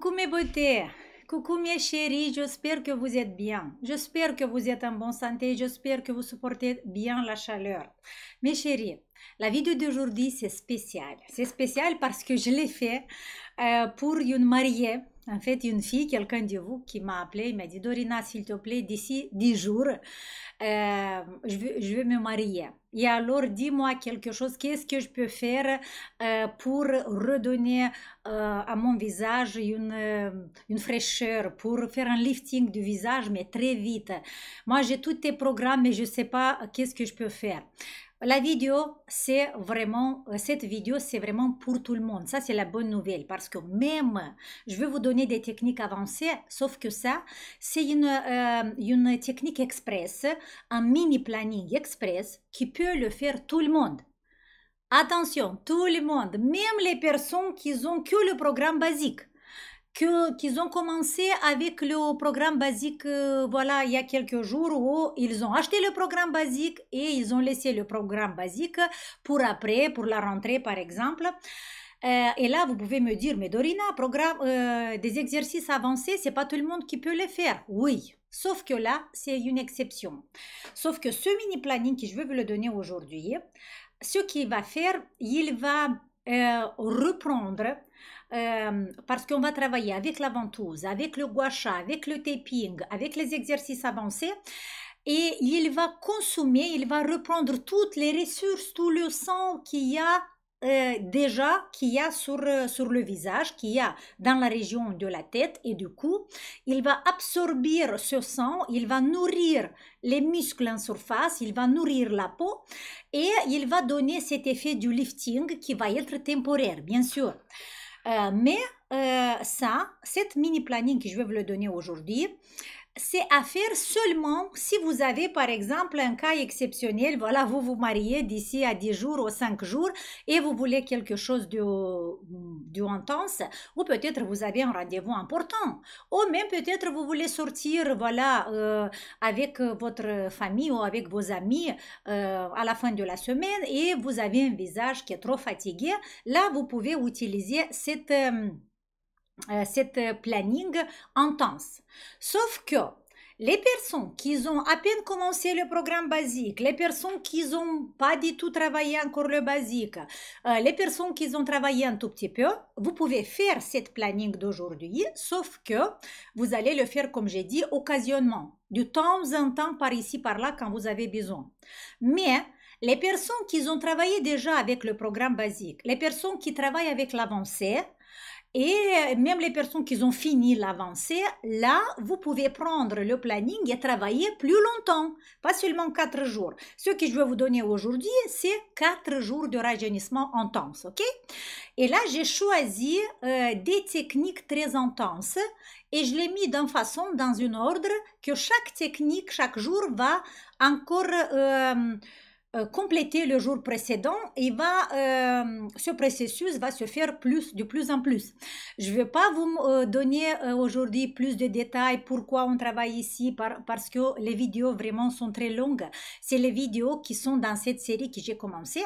Coucou mes beautés, coucou mes chéris, j'espère que vous êtes bien, j'espère que vous êtes en bonne santé, j'espère que vous supportez bien la chaleur. Mes chéris, la vidéo d'aujourd'hui c'est spécial, c'est spécial parce que je l'ai fait euh, pour une mariée en fait, une fille, quelqu'un de vous qui m'a appelé, il m'a dit Dorina, s'il te plaît, d'ici 10 jours, euh, je, vais, me marier. Et alors, dis-moi quelque chose, qu'est-ce que je peux faire euh, pour redonner euh, à mon visage une, fraîcheur, pour faire un lifting du visage, mais très vite Moi, j'ai tous tes programmes, mais je sais pas qu'est-ce que je peux faire. La vidéo, c'est vraiment, cette vidéo, c'est vraiment pour tout le monde. Ça, c'est la bonne nouvelle parce que même, je vais vous donner des techniques avancées, sauf que ça, c'est une, euh, une technique express, un mini planning express qui peut le faire tout le monde. Attention, tout le monde, même les personnes qui ont que le programme basique, que, qu'ils ont commencé avec le programme basique, euh, voilà, il y a quelques jours où ils ont acheté le programme basique et ils ont laissé le programme basique pour après, pour la rentrée par exemple. Euh, et là, vous pouvez me dire, mais Dorina, programme, euh, des exercices avancés, c'est pas tout le monde qui peut les faire. Oui, Sauf que là, c'est une exception. Sauf que ce mini-planning que je veux vous le donner aujourd'hui, ce qu'il va faire, il va euh, reprendre, parce qu'on va travailler avec la ventouse, avec le guacha, avec le taping, avec les exercices avancés, et il va consommer, il va reprendre toutes les ressources, tout le sang qu'il y a euh, déjà qu'il y a euh, sur, le visage, qu'il y a dans la région de la tête et du cou. Il va absorber ce sang, il va nourrir les muscles en surface, il va nourrir la peau et il va donner cet effet du lifting qui va être temporaire, bien sûr. Euh, mais ça, cette mini planning que je vais vous le donner aujourd'hui, c'est à faire seulement si vous avez, par exemple, un cas exceptionnel. Voilà, vous vous mariez d'ici à 10 jours ou 5 jours et vous voulez quelque chose de, de intense. Ou peut-être vous avez un rendez-vous important. Ou même peut-être vous voulez sortir, voilà, euh, avec votre famille ou avec vos amis euh, à la fin de la semaine et vous avez un visage qui est trop fatigué. Là, vous pouvez utiliser cette... Euh, euh, cette planning intense. Sauf que les personnes qui ont à peine commencé le programme basique, les personnes qui n'ont pas du tout travaillé encore le basique, euh, les personnes qui ont travaillé un tout petit peu, vous pouvez faire cette planning d'aujourd'hui, sauf que vous allez le faire, comme j'ai dit, occasionnellement, du temps en temps, par ici, par là, quand vous avez besoin. Mais les personnes qui ont travaillé déjà avec le programme basique, les personnes qui travaillent avec l'avancée, et euh, même les personnes qui ont fini l'avancée, là, vous pouvez prendre le planning et travailler plus longtemps, pas seulement 4 jours. Ce que je vais vous donner aujourd'hui, c'est 4 jours de rajeunissement intense, ok Et là, j'ai choisi euh, des techniques très intenses et je les mis d'une façon, dans un ordre, que chaque technique, chaque jour va encore... Euh, euh, compléter le jour précédent et va, euh, ce processus va se faire plus, de plus en plus. Je ne vais pas vous euh, donner aujourd'hui plus de détails pourquoi on travaille ici, parce que les vidéos vraiment sont très longues. C'est les vidéos qui sont dans cette série que j'ai commencé.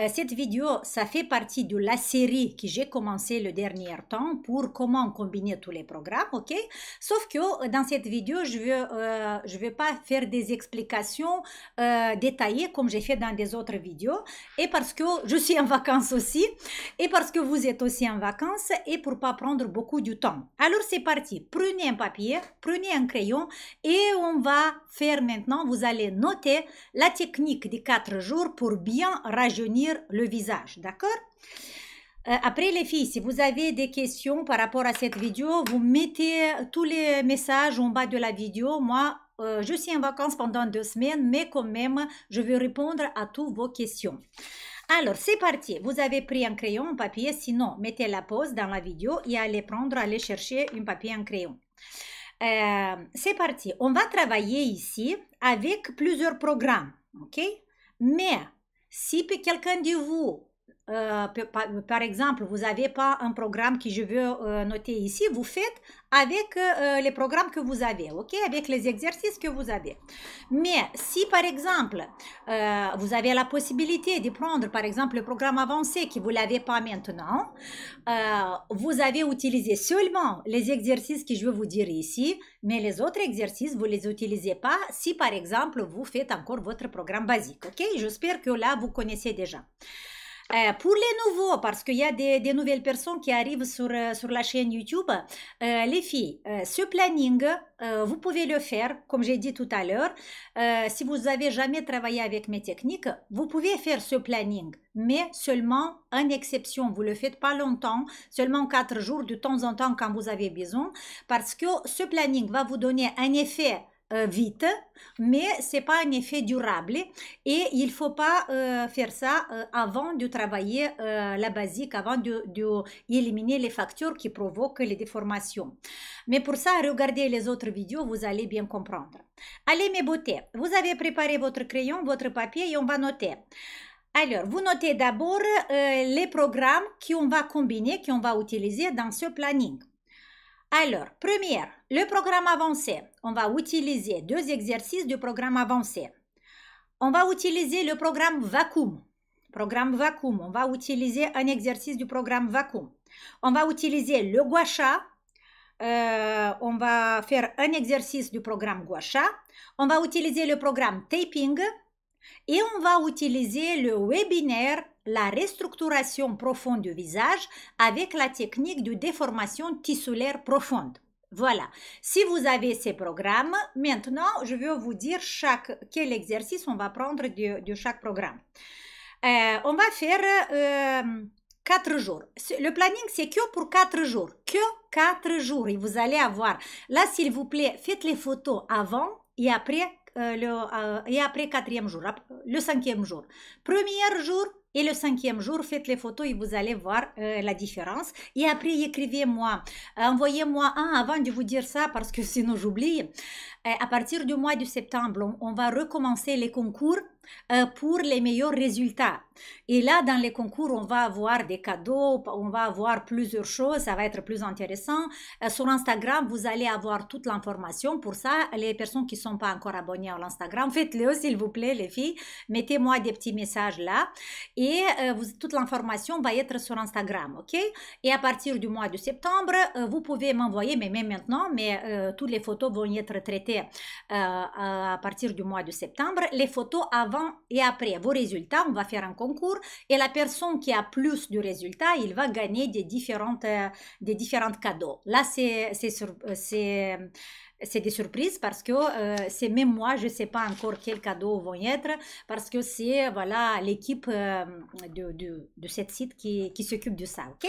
Euh, cette vidéo, ça fait partie de la série que j'ai commencé le dernier temps pour comment combiner tous les programmes, ok Sauf que euh, dans cette vidéo, je ne euh, je vais pas faire des explications détaillées comme j'ai fait dans des autres vidéos et parce que je suis en vacances aussi et parce que vous êtes aussi en vacances et pour pas prendre beaucoup de temps. Alors c'est parti, prenez un papier, prenez un crayon et on va faire maintenant, vous allez noter la technique des quatre jours pour bien rajeunir le visage, d'accord euh, après les filles, si vous avez des questions par rapport à cette vidéo, vous mettez tous les messages en bas de la vidéo. Moi, euh, je suis en vacances pendant deux semaines, mais quand même, je vais répondre à toutes vos questions. Alors, c'est parti. Vous avez pris un crayon, un papier. Sinon, mettez la pause dans la vidéo et allez prendre, allez chercher un papier, un crayon. Euh, c'est parti. On va travailler ici avec plusieurs programmes, ok Mais si quelqu'un de vous euh, par exemple, vous n'avez pas un programme que je veux euh, noter ici, vous faites avec euh, les programmes que vous avez, ok, avec les exercices que vous avez. Mais si par exemple vous avez la possibilité de prendre par exemple le programme avancé que vous l'avez pas maintenant, vous avez utilisé seulement les exercices que je veux vous dire ici, mais les autres exercices vous les utilisez pas si par exemple vous faites encore votre programme basique, ok. J'espère que là vous connaissez déjà. Euh, pour les nouveaux, parce qu'il y a des, nouvelles personnes qui arrivent sur, euh, la chaîne YouTube, euh, les filles, ce planning, vous pouvez le faire, comme j'ai dit tout à l'heure. si vous n'avez jamais travaillé avec mes techniques, vous pouvez faire ce planning, mais seulement en exception. Vous ne le faites pas longtemps, seulement quatre jours de temps en temps quand vous avez besoin, parce que ce planning va vous donner un effet euh, vite, mais c'est pas un effet durable et il faut pas euh, faire ça euh, avant de travailler la basique, avant de, les factures qui provoquent les déformations. Mais pour ça, regardez les autres vidéos, vous allez bien comprendre. Allez mes beautés, vous avez préparé votre crayon, votre papier et on va noter. Alors, vous notez d'abord les programmes qu'on va combiner, qu'on va utiliser dans ce planning. Alors, première, le programme avancé. On va utiliser deux exercices du programme avancé. On va utiliser le programme vacuum. Programme vacuum. On va utiliser un exercice du programme vacuum. On va utiliser le guacha. Euh, on va faire un exercice du programme guacha. On va utiliser le programme taping. Et on va utiliser le webinaire la restructuration profonde du visage avec la technique de déformation tissulaire profonde. Voilà. Si vous avez ces programmes, maintenant, je vais vous dire chaque, quel exercice on va prendre de, chaque programme. Euh, on va faire euh, quatre 4 jours. Le planning, c'est que pour 4 jours. Que 4 jours. Et vous allez avoir. Là, s'il vous plaît, faites les photos avant et après, euh, le, et après quatrième jour, le cinquième jour. Premier jour, et le cinquième jour, faites les photos et vous allez voir euh, la différence. Et après, écrivez-moi. Euh, envoyez-moi un avant de vous dire ça parce que sinon j'oublie. Euh, à partir du mois de septembre, on, va recommencer les concours euh, pour les meilleurs résultats. Et là, dans les concours, on va avoir des cadeaux, on va avoir plusieurs choses, ça va être plus intéressant. Euh, sur Instagram, vous allez avoir toute l'information. Pour ça, les personnes qui ne sont pas encore abonnées à l'Instagram, faites-le s'il vous plaît, les filles. Mettez-moi des petits messages là. Et toute l'information va être sur Instagram, ok Et à partir du mois de septembre, vous pouvez m'envoyer, mais même maintenant, mais toutes les photos vont y être traitées euh, à partir du mois de septembre les photos avant et après vos résultats. On va faire un concours et la personne qui a plus de résultats, il va gagner des différentes, euh, des différents cadeaux. Là, euh, c'est c'est des surprises parce que c'est même moi, je ne sais pas encore quels cadeaux vont être parce que c'est voilà l'équipe de, de, de cette site qui, qui s'occupe de ça, ok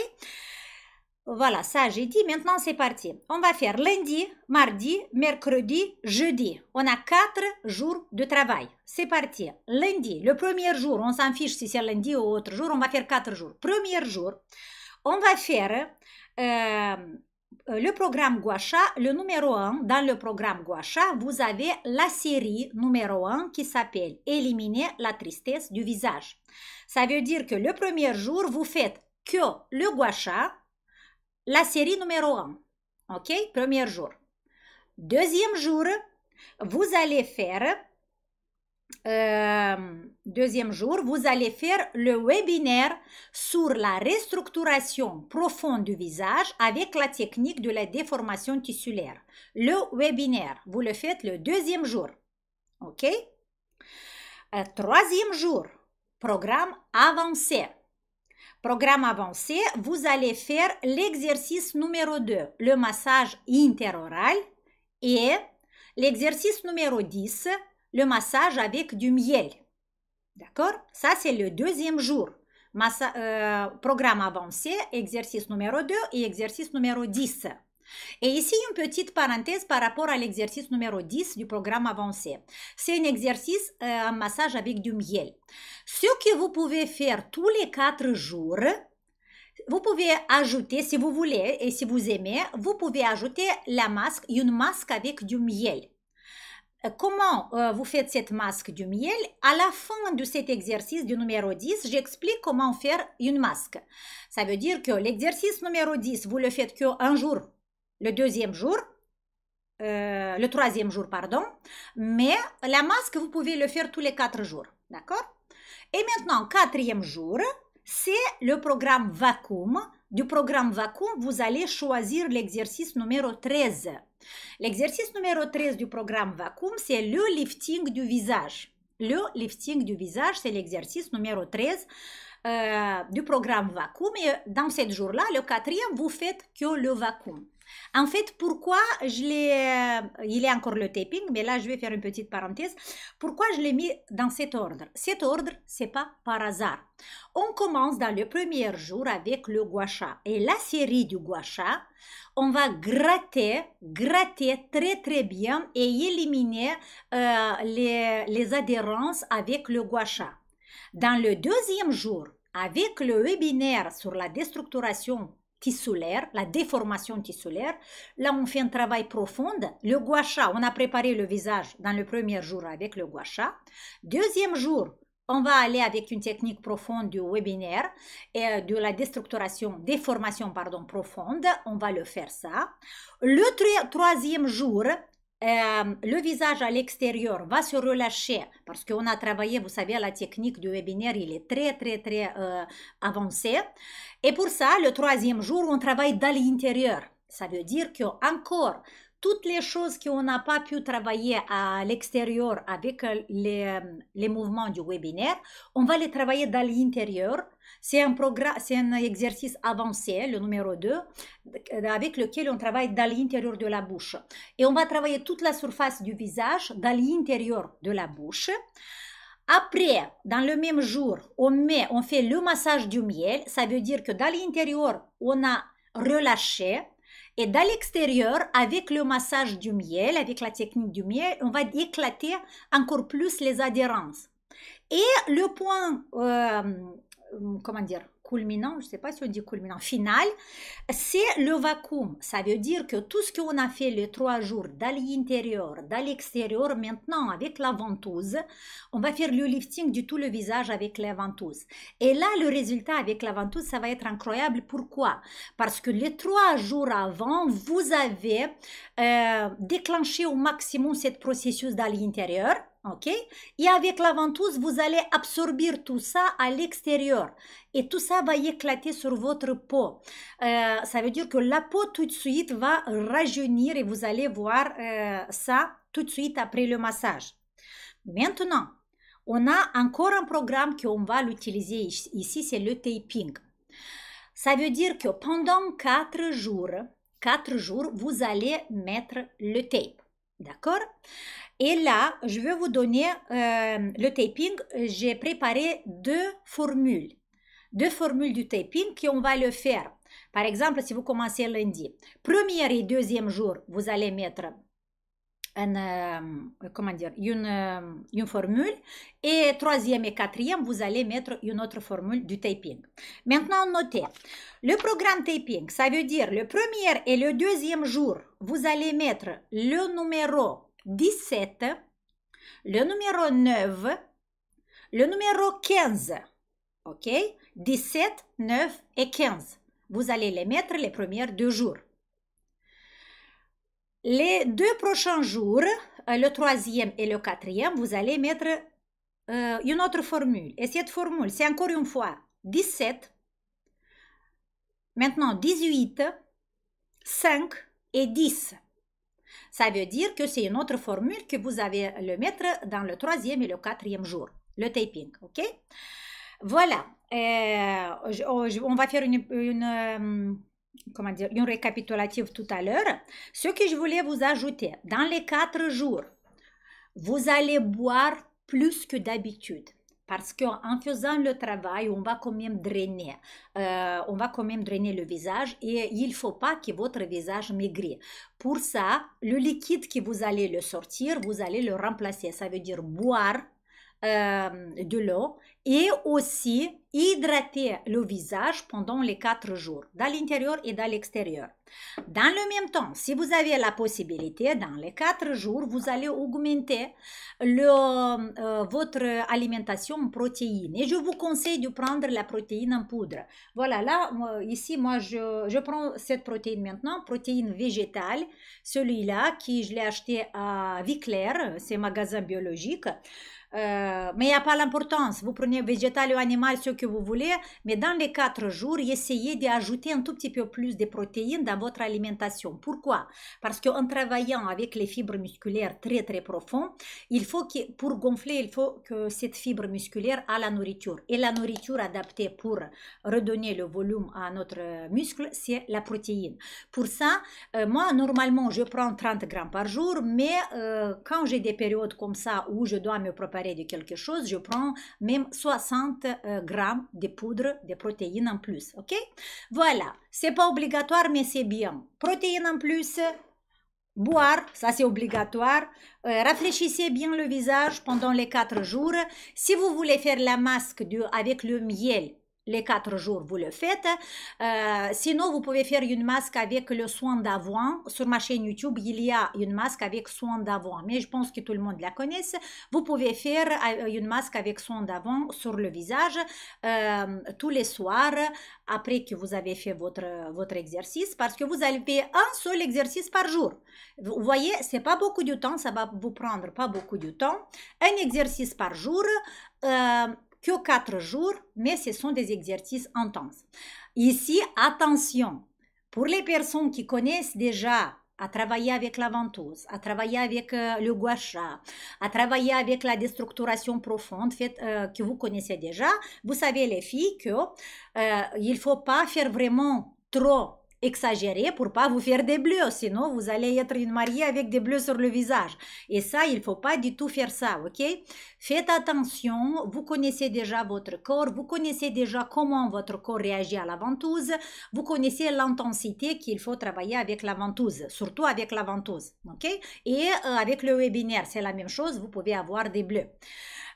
voilà, ça j'ai dit. Maintenant, c'est parti. On va faire lundi, mardi, mercredi, jeudi. On a quatre jours de travail. C'est parti. Lundi, le premier jour, on s'en fiche si c'est lundi ou autre jour, on va faire quatre jours. Premier jour, on va faire euh, le programme Guacha, le numéro 1. Dans le programme Guacha, vous avez la série numéro 1 qui s'appelle Éliminer la tristesse du visage. Ça veut dire que le premier jour, vous faites que le Guacha la série numéro 1. OK Premier jour. Deuxième jour, vous allez faire... Euh, deuxième jour, vous allez faire le webinaire sur la restructuration profonde du visage avec la technique de la déformation tissulaire. Le webinaire, vous le faites le deuxième jour. OK euh, Troisième jour, programme avancé programme avancé, vous allez faire l'exercice numéro 2, le massage interoral, et l'exercice numéro 10, le massage avec du miel. D'accord Ça, c'est le deuxième jour. Euh, programme avancé, exercice numéro 2 et exercice numéro 10. Et ici, une petite parenthèse par rapport à l'exercice numéro 10 du programme avancé. C'est un exercice, un euh, massage avec du miel. Ce que vous pouvez faire tous les quatre jours, vous pouvez ajouter, si vous voulez et si vous aimez, vous pouvez ajouter la masque, une masque avec du miel. Euh, comment euh, vous faites cette masque du miel À la fin de cet exercice du numéro 10, j'explique comment faire une masque. Ça veut dire que l'exercice numéro 10, vous le faites qu'un jour le deuxième jour, euh, le troisième jour, pardon. Mais la masque, vous pouvez le faire tous les quatre jours. D'accord Et maintenant, quatrième jour, c'est le programme vacuum. Du programme vacuum, vous allez choisir l'exercice numéro 13. L'exercice numéro 13 du programme vacuum, c'est le lifting du visage. Le lifting du visage, c'est l'exercice numéro 13 euh, du programme vacuum. Et dans ce jour-là, le quatrième, vous faites que le vacuum. En fait, pourquoi je l'ai... Euh, il est encore le taping, mais là, je vais faire une petite parenthèse. Pourquoi je l'ai mis dans cet ordre Cet ordre, c'est pas par hasard. On commence dans le premier jour avec le guacha. Et la série du guacha, on va gratter, gratter très très bien et éliminer euh, les, les adhérences avec le guacha. Dans le deuxième jour, avec le webinaire sur la déstructuration tissulaire, la déformation tissulaire. Là, on fait un travail profond. Le gua on a préparé le visage dans le premier jour avec le gua Deuxième jour, on va aller avec une technique profonde du webinaire et euh, de la déstructuration, déformation pardon, profonde. On va le faire ça. Le troisième jour, le visage à l'extérieur va se relâcher parce qu'on a travaillé, vous savez, la technique du webinaire, il est très, très, très euh, avancé. Et pour ça, le troisième jour, on travaille dans l'intérieur. Ça veut dire que encore toutes les choses qu'on n'a pas pu travailler à l'extérieur avec euh, euh, les, mouvements du webinaire, on va les travailler dans l'intérieur. C'est un, c'est un exercice avancé, le numéro 2, euh, avec lequel on travaille dans l'intérieur de la bouche. Et on va travailler toute la surface du visage dans l'intérieur de la bouche. Après, dans le même jour, on, met, on fait le massage du miel. Ça veut dire que dans l'intérieur, on a relâché et dans l'extérieur, avec le massage du miel, avec la technique du miel, on va éclater encore plus les adhérences. Et le point, euh, comment dire, culminant, je ne sais pas si on dit culminant, final, c'est le vacuum. Ça veut dire que tout ce qu'on a fait les trois jours dans intérieur, dans l'extérieur, maintenant avec la ventouse, on va faire le lifting du tout le visage avec la ventouse. Et là, le résultat avec la ventouse, ça va être incroyable. Pourquoi Parce que les trois jours avant, vous avez euh, déclenché au maximum cette processus dans intérieur ok Et avec la ventouse, vous allez absorber tout ça à l'extérieur. Et tout ça va éclater sur votre peau. Euh, ça veut dire que la peau tout de suite va rajeunir et vous allez voir euh, ça tout de suite après le massage. Maintenant, on a encore un programme qu'on va l'utiliser ici, c'est le taping. Ça veut dire que pendant quatre jours, 4 jours, vous allez mettre le tape. D'accord Et là, je vais vous donner euh, le taping. J'ai préparé deux formules. Deux formules du taping qui on va le faire. Par exemple, si vous commencez lundi, premier et deuxième jour, vous allez mettre euh, comment dire, euh, une, formule. Et troisième et quatrième, vous allez mettre une autre formule du taping. Maintenant, notez. Le programme taping, ça veut dire le premier et le deuxième jour, vous allez mettre le numéro 17, le numéro 9, le numéro 15. OK 17, 9 et 15. Vous allez les mettre les premiers deux jours. Les deux prochains jours, euh, le troisième et le quatrième, vous allez mettre euh, une autre formule. Et cette formule, c'est encore une fois 17, maintenant 18, 5 et 10. Ça veut dire que c'est une autre formule que vous allez le mettre dans le troisième et le quatrième jour, le taping, ok Voilà, euh, oh, on va faire une comment dire, un récapitulatif tout à l'heure. Ce que je voulais vous ajouter, dans les quatre jours, vous allez boire plus que d'habitude. Parce qu'en faisant le travail, on va quand même drainer, euh, on va quand même drainer le visage et il ne faut pas que votre visage maigrit. Pour ça, le liquide que vous allez le sortir, vous allez le remplacer. Ça veut dire boire euh, de l'eau et aussi hydrater le visage pendant les quatre jours, dans l'intérieur et dans l'extérieur. Dans le même temps, si vous avez la possibilité, dans les quatre jours, vous allez augmenter le, euh, votre alimentation en protéines. Et je vous conseille de prendre la protéine en poudre. Voilà, là, ici, moi, je, je, prends cette protéine maintenant, protéine végétale, celui-là, qui je l'ai acheté à Viclair, c'est magasin biologique. Euh, mais il n'y a pas l'importance, vous prenez végétal ou animal, ce que vous voulez, mais dans les quatre jours, essayez d'ajouter un tout petit peu plus de protéines dans votre alimentation. Pourquoi Parce qu'en travaillant avec les fibres musculaires très très profondes, il faut que, pour gonfler, il faut que cette fibre musculaire a la nourriture. Et la nourriture adaptée pour redonner le volume à notre muscle, c'est la protéine. Pour ça, euh, moi, normalement, je prends 30 grammes par jour, mais euh, quand j'ai des périodes comme ça où je dois me préparer de quelque chose, je prends même 60 euh, grammes de poudre de protéines en plus. OK Voilà, c'est pas obligatoire, mais c'est bien. Protéines en plus, boire, ça c'est obligatoire. Euh, rafraîchissez bien le visage pendant les 4 jours. Si vous voulez faire la masque avec le miel, les quatre jours, vous le faites. Euh, sinon, vous pouvez faire une masque avec le soin d'avant. Sur ma chaîne YouTube, il y a une masque avec soin d'avant, mais je pense que tout le monde la connaisse. Vous pouvez faire euh, une masque avec soin d'avant sur le visage euh, tous les soirs après que vous avez fait votre, votre exercice parce que vous allez faire un seul exercice par jour. Vous voyez, c'est pas beaucoup de temps, ça va vous prendre pas beaucoup de temps. Un exercice par jour quatre jours, mais ce sont des exercices intenses. Ici, attention, pour les personnes qui connaissent déjà à travailler avec la ventouse, à travailler avec euh, le gua à travailler avec la déstructuration profonde fait, euh, que vous connaissez déjà, vous savez les filles que euh, il faut pas faire vraiment trop Exagérer pour pas vous faire des bleus, sinon vous allez être une mariée avec des bleus sur le visage. Et ça, il faut pas du tout faire ça, ok Faites attention, vous connaissez déjà votre corps, vous connaissez déjà comment votre corps réagit à la ventouse, vous connaissez l'intensité qu'il faut travailler avec la ventouse, surtout avec la ventouse, ok Et euh, avec le webinaire, c'est la même chose, vous pouvez avoir des bleus.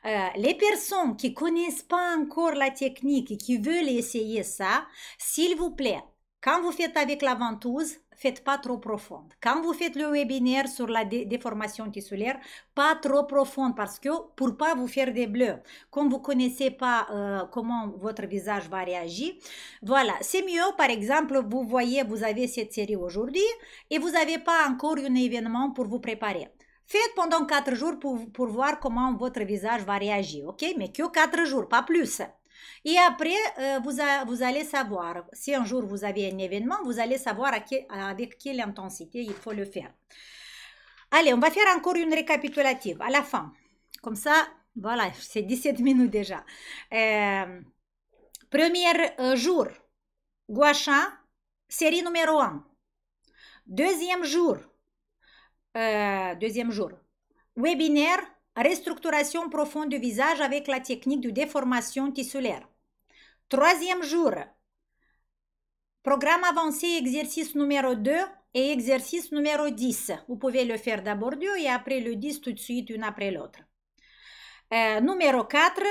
Euh, les personnes qui connaissent pas encore la technique et qui veulent essayer ça, s'il vous plaît, quand vous faites avec la ventouse, faites pas trop profonde. Quand vous faites le webinaire sur la déformation tissulaire, pas trop profonde parce que pour pas vous faire des bleus, comme vous connaissez pas euh, comment votre visage va réagir, voilà, c'est mieux par exemple, vous voyez, vous avez cette série aujourd'hui et vous n'avez pas encore un événement pour vous préparer. Faites pendant quatre jours pour, pour voir comment votre visage va réagir, ok? Mais que quatre jours, pas plus. Et après, euh, vous, vous, allez savoir, si un jour vous avez un événement, vous allez savoir à avec quelle intensité il faut le faire. Allez, on va faire encore une récapitulative à la fin. Comme ça, voilà, c'est 17 minutes déjà. Euh, premier euh, jour, guacha, série numéro 1. Deuxième jour, deuxième jour, webinaire restructuration profonde du visage avec la technique de déformation tissulaire. Troisième jour, programme avancé exercice numéro 2 et exercice numéro 10. Vous pouvez le faire d'abord deux et après le 10 tout de suite, une après l'autre. Euh, numéro 4,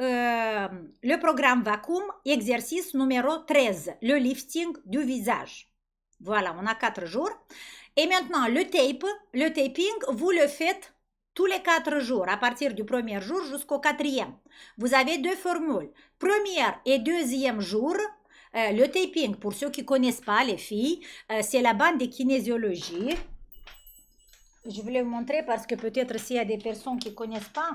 euh, le programme vacuum, exercice numéro 13, le lifting du visage. Voilà, on a quatre jours. Et maintenant, le tape, le taping, vous le faites tous les quatre jours, à partir du premier jour jusqu'au quatrième. Vous avez deux formules. Premier et deuxième jour, euh, le taping, pour ceux qui ne connaissent pas les filles, euh, c'est la bande de kinésiologie. Je voulais vous montrer parce que peut-être s'il y a des personnes qui ne connaissent pas.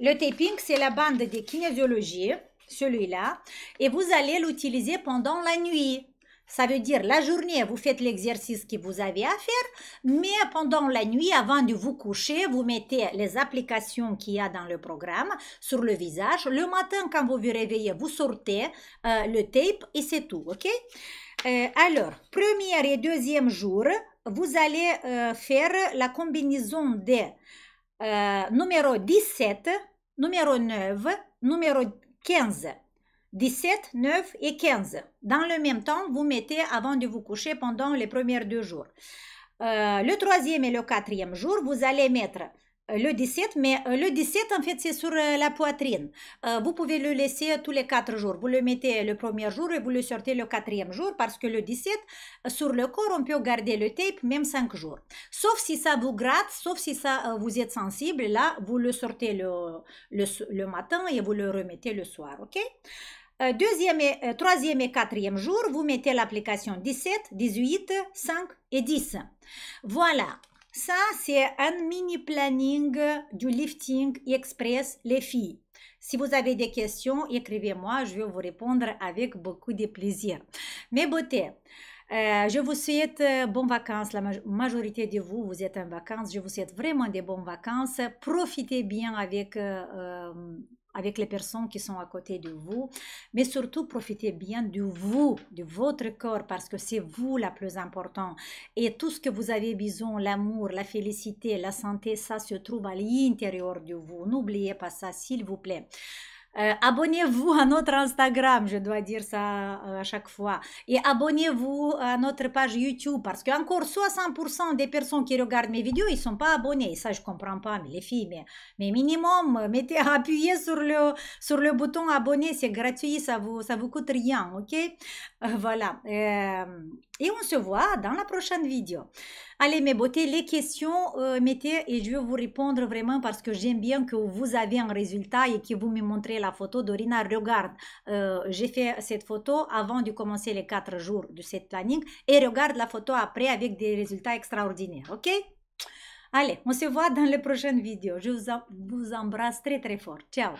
Le taping, c'est la bande de kinésiologie, celui-là, et vous allez l'utiliser pendant la nuit. Ça veut dire la journée, vous faites l'exercice que vous avez à faire, mais pendant la nuit, avant de vous coucher, vous mettez les applications qu'il y a dans le programme sur le visage. Le matin, quand vous vous réveillez, vous sortez euh, le tape et c'est tout, ok euh, Alors, premier et deuxième jour, vous allez euh, faire la combinaison des numéros 17, numéro 9, numéro 15. 17, 9 et 15. Dans le même temps, vous mettez avant de vous coucher pendant les premiers deux jours. Euh, le troisième et le quatrième jour, vous allez mettre euh, le 17, mais euh, le 17, en fait, c'est sur la poitrine. vous pouvez le laisser tous les quatre jours. Vous le mettez le premier jour et vous le sortez le quatrième jour parce que le 17, sur le corps, on peut garder le tape même cinq jours. Sauf si ça vous gratte, sauf si ça vous êtes sensible, là, vous le sortez le, le, le matin et vous le remettez le soir, ok euh, deuxième, et, euh, troisième et quatrième jour, vous mettez l'application 17, 18, 5 et 10. Voilà, ça c'est un mini planning du lifting express les filles. Si vous avez des questions, écrivez-moi, je vais vous répondre avec beaucoup de plaisir. Mes beautés, euh, je vous souhaite bonnes vacances. La majorité de vous, vous êtes en vacances. Je vous souhaite vraiment des bonnes vacances. Profitez bien avec avec les personnes qui sont à côté de vous, mais surtout profitez bien de vous, de votre corps, parce que c'est vous la plus importante. Et tout ce que vous avez besoin, l'amour, la félicité, la santé, ça se trouve à l'intérieur de vous. N'oubliez pas ça, s'il vous plaît abonnez-vous à notre Instagram, je dois dire ça э, à chaque fois. Et abonnez-vous à notre page YouTube parce qu'encore 60% des personnes qui regardent mes vidéos, ils ne sont pas abonnés. Ça, je ne comprends pas, mais les filles, mais, minimum, mettez, appuyez sur le, sur le bouton abonner, c'est gratuit, ça ne vous, ça vous coûte rien, ok euh, Voilà. Euh, et on se voit dans la prochaine vidéo. Allez mes beautés, les questions, euh, mettez et je vais vous répondre vraiment parce que j'aime bien que vous avez un résultat et que vous me montrez la photo. Dorina, regarde, euh, j'ai fait cette photo avant de commencer les quatre jours de cette planning et regarde la photo après avec des résultats extraordinaires, ok Allez, on se voit dans les prochaines vidéos. Je vous, vous embrasse très très fort. Ciao